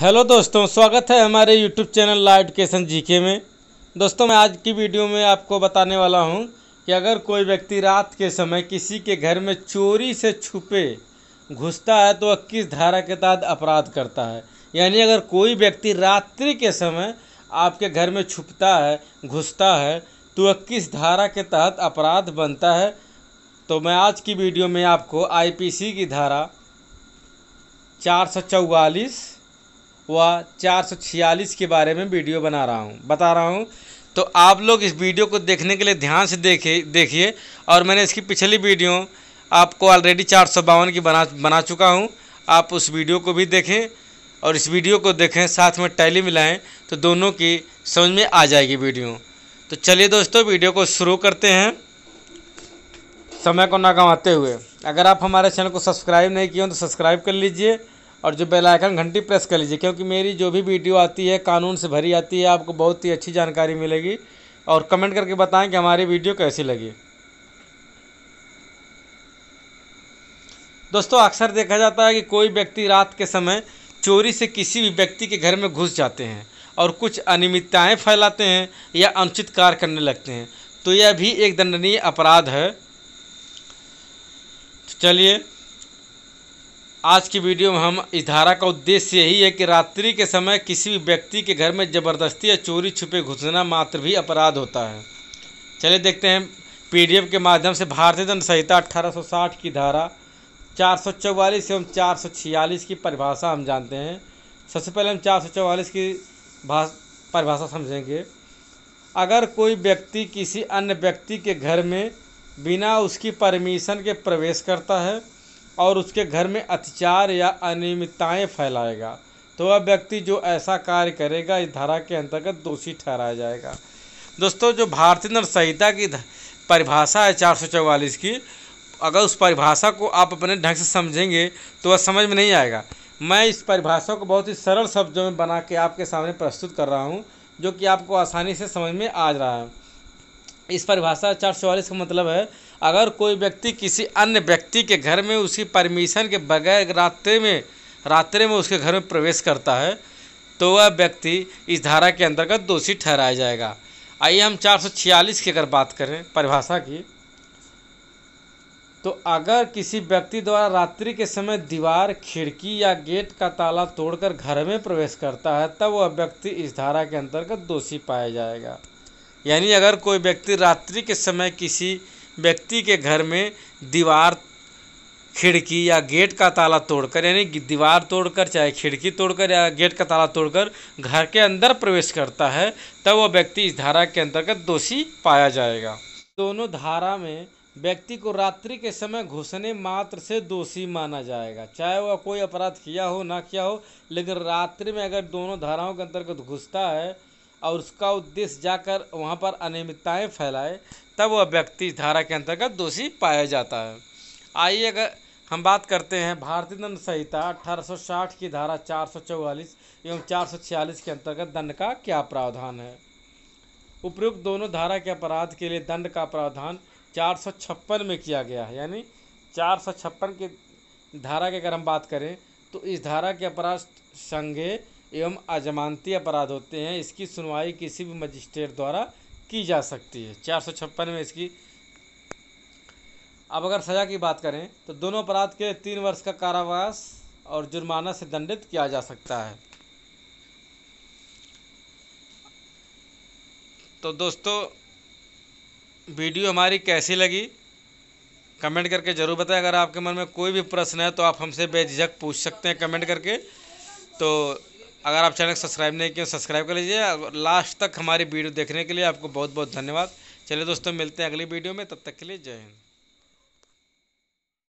hello दोस्तों स्वागत है हमारे YouTube channel live education GK में दोस्तों मैं आज की वीडियो में आपको बताने वाला हूं कि अगर कोई व्यक्ति रात के समय किसी के घर में चोरी से छुपे घुसता है तो इक्कीस धारा के तहत अपराध करता है यानी अगर कोई व्यक्ति रात्रि के समय आपके घर में छुपता है घुसता है तो इक्कीस धारा के तहत अपराध बनता है तो मैं आज की वीडियो में आपको आई की धारा चार सौ चौवालीस व चार के बारे में वीडियो बना रहा हूँ बता रहा हूँ तो आप लोग इस वीडियो को देखने के लिए ध्यान से देखे देखिए और मैंने इसकी पिछली वीडियो आपको ऑलरेडी चार की बना बना चुका हूँ आप उस वीडियो को भी देखें और इस वीडियो को देखें साथ में टैली मिलाएं तो दोनों की समझ में आ जाएगी वीडियो तो चलिए दोस्तों वीडियो को शुरू करते हैं समय को ना गंवाते हुए अगर आप हमारे चैनल को सब्सक्राइब नहीं किए हो तो सब्सक्राइब कर लीजिए और जो बेल आइकन घंटी प्रेस कर लीजिए क्योंकि मेरी जो भी वीडियो आती है कानून से भरी आती है आपको बहुत ही अच्छी जानकारी मिलेगी और कमेंट करके बताएं कि हमारी वीडियो कैसी लगी दोस्तों अक्सर देखा जाता है कि कोई व्यक्ति रात के समय चोरी से किसी भी व्यक्ति के घर में घुस जाते हैं और कुछ अनियमितताएँ फैलाते हैं या अनुचित कार्य करने लगते हैं तो यह भी एक दंडनीय अपराध है चलिए आज की वीडियो में हम इस धारा का उद्देश्य यही है कि रात्रि के समय किसी भी व्यक्ति के घर में ज़बरदस्ती या चोरी छुपे घुसना मात्र भी अपराध होता है चलिए देखते हैं पीडीएफ के माध्यम से भारतीय दंड संहिता 1860 की धारा चार एवं चार की परिभाषा हम जानते हैं सबसे पहले हम चार की परिभाषा समझेंगे अगर कोई व्यक्ति किसी अन्य व्यक्ति के घर में बिना उसकी परमिशन के प्रवेश करता है और उसके घर में अतिचार या अनियमितताएँ फैलाएगा तो वह व्यक्ति जो ऐसा कार्य करेगा इस धारा के अंतर्गत दोषी ठहराया जाएगा दोस्तों जो भारतीय नर संहिता की परिभाषा है चार की अगर उस परिभाषा को आप अपने ढंग से समझेंगे तो वह समझ में नहीं आएगा मैं इस परिभाषा को बहुत ही सरल शब्दों में बना के आपके सामने प्रस्तुत कर रहा हूँ जो कि आपको आसानी से समझ में आ रहा है इस परिभाषा चार चौवालीस का मतलब है अगर कोई व्यक्ति किसी अन्य व्यक्ति के घर में उसी परमिशन के बगैर रात्रि में रात्रि में उसके घर में प्रवेश करता है तो वह व्यक्ति इस धारा के अंतर्गत दोषी ठहराया जाएगा आइए हम 446 की अगर बात करें परिभाषा की तो अगर किसी व्यक्ति द्वारा रात्रि के समय दीवार खिड़की या गेट का ताला तोड़कर घर में प्रवेश करता है तब वह व्यक्ति इस धारा के अंतर्गत दोषी पाया जाएगा यानी अगर कोई व्यक्ति रात्रि के समय किसी व्यक्ति के घर में दीवार खिड़की या गेट का ताला तोड़कर यानी दीवार तोड़कर चाहे खिड़की तोड़कर या गेट का ताला तोड़कर घर के अंदर प्रवेश करता है तब वह व्यक्ति इस धारा के अंतर्गत दोषी पाया जाएगा दोनों धारा में व्यक्ति को रात्रि के समय घुसने मात्र से दोषी माना जाएगा चाहे वह कोई अपराध किया हो ना किया हो लेकिन रात्रि में अगर दोनों धाराओं के अंतर्गत घुसता है और उसका उद्देश्य जाकर वहाँ पर अनियमितताएँ फैलाए तब वह व्यक्ति धारा के अंतर्गत दोषी पाया जाता है आइए अगर हम बात करते हैं भारतीय दंड संहिता 1860 की धारा 444 एवं 446 के अंतर्गत दंड का क्या प्रावधान है उपयुक्त दोनों धारा के अपराध के लिए दंड का प्रावधान चार में किया गया है यानी चार की धारा की अगर हम बात करें तो इस धारा के अपराध संज्ञे एवं अजमानती अपराध होते हैं इसकी सुनवाई किसी भी मजिस्ट्रेट द्वारा की जा सकती है चार सौ छप्पन में इसकी अब अगर सज़ा की बात करें तो दोनों अपराध के तीन वर्ष का कारावास और जुर्माना से दंडित किया जा सकता है तो दोस्तों वीडियो हमारी कैसी लगी कमेंट करके ज़रूर बताएं अगर आपके मन में कोई भी प्रश्न है तो आप हमसे बेझिझक पूछ सकते हैं कमेंट करके तो अगर आप चैनल सब्सक्राइब नहीं किए सब्सक्राइब कर लीजिए लास्ट तक हमारी वीडियो देखने के लिए आपको बहुत बहुत धन्यवाद चलिए दोस्तों मिलते हैं अगली वीडियो में तब तक के लिए जय हिंद